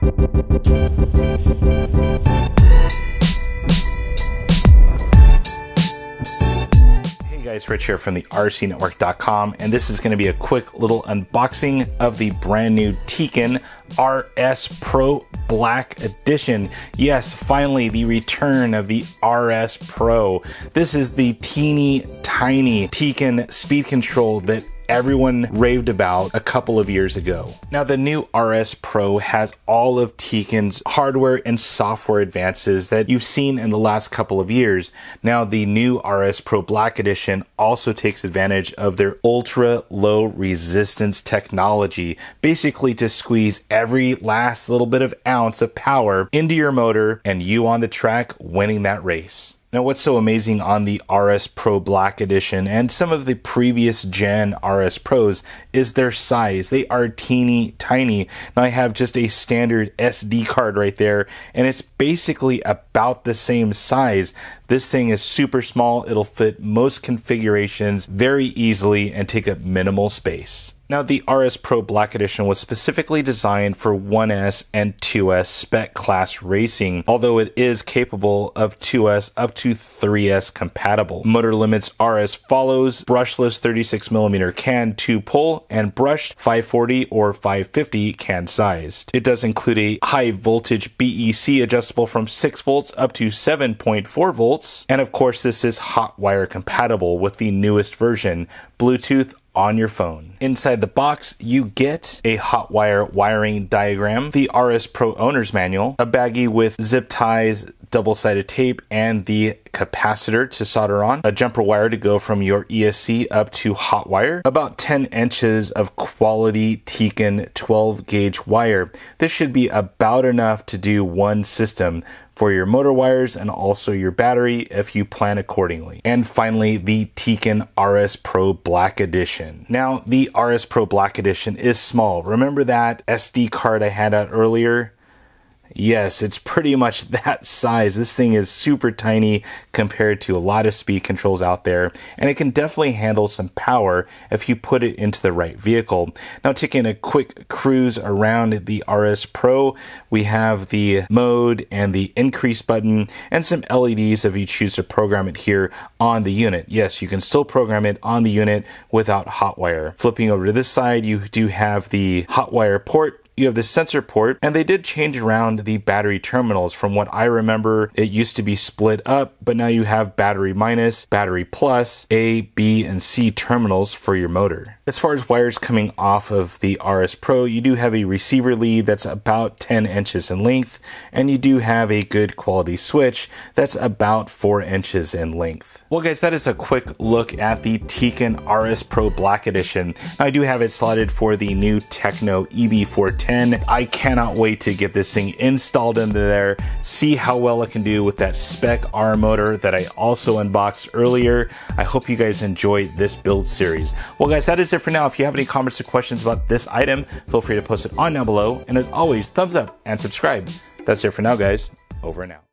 Hey guys, Rich here from the RCNetwork.com, and this is going to be a quick little unboxing of the brand new Tekin RS Pro Black Edition. Yes, finally, the return of the RS Pro. This is the teeny tiny Tekin speed control that everyone raved about a couple of years ago. Now, the new RS Pro has all of Tekin's hardware and software advances that you've seen in the last couple of years. Now, the new RS Pro Black Edition also takes advantage of their ultra low resistance technology, basically to squeeze every last little bit of ounce of power into your motor and you on the track winning that race. Now, what's so amazing on the RS Pro Black Edition and some of the previous gen RS Pros is their size. They are teeny tiny. Now, I have just a standard SD card right there, and it's basically about the same size. This thing is super small, it'll fit most configurations very easily and take up minimal space. Now, the RS Pro Black Edition was specifically designed for 1S and 2S spec class racing, although it is capable of 2S up to 3S compatible. Motor limits RS follows brushless 36mm can 2 pull and brushed 540 or 550 can sized. It does include a high voltage BEC adjustable from 6 volts up to 7.4 volts, and of course, this is hot wire compatible with the newest version, Bluetooth on your phone. Inside the box, you get a hot wire wiring diagram, the RS Pro owner's manual, a baggie with zip ties, double-sided tape, and the capacitor to solder on, a jumper wire to go from your ESC up to hot wire, about 10 inches of quality Tekin 12 gauge wire. This should be about enough to do one system for your motor wires and also your battery if you plan accordingly. And finally, the Tekin RS Pro Black Edition. Now, the RS Pro Black Edition is small. Remember that SD card I had out earlier? Yes, it's pretty much that size. This thing is super tiny compared to a lot of speed controls out there, and it can definitely handle some power if you put it into the right vehicle. Now, taking a quick cruise around the RS Pro, we have the mode and the increase button and some LEDs if you choose to program it here on the unit. Yes, you can still program it on the unit without hotwire. Flipping over to this side, you do have the hotwire port you have the sensor port, and they did change around the battery terminals. From what I remember, it used to be split up, but now you have battery minus, battery plus, A, B, and C terminals for your motor. As far as wires coming off of the RS Pro, you do have a receiver lead that's about 10 inches in length, and you do have a good quality switch that's about 4 inches in length. Well guys, that is a quick look at the Tekin RS Pro Black Edition. Now, I do have it slotted for the new Techno EB410 10. I cannot wait to get this thing installed into there, see how well it can do with that spec R motor that I also unboxed earlier. I hope you guys enjoy this build series. Well guys, that is it for now. If you have any comments or questions about this item, feel free to post it on down below. And as always, thumbs up and subscribe. That's it for now guys, over and out.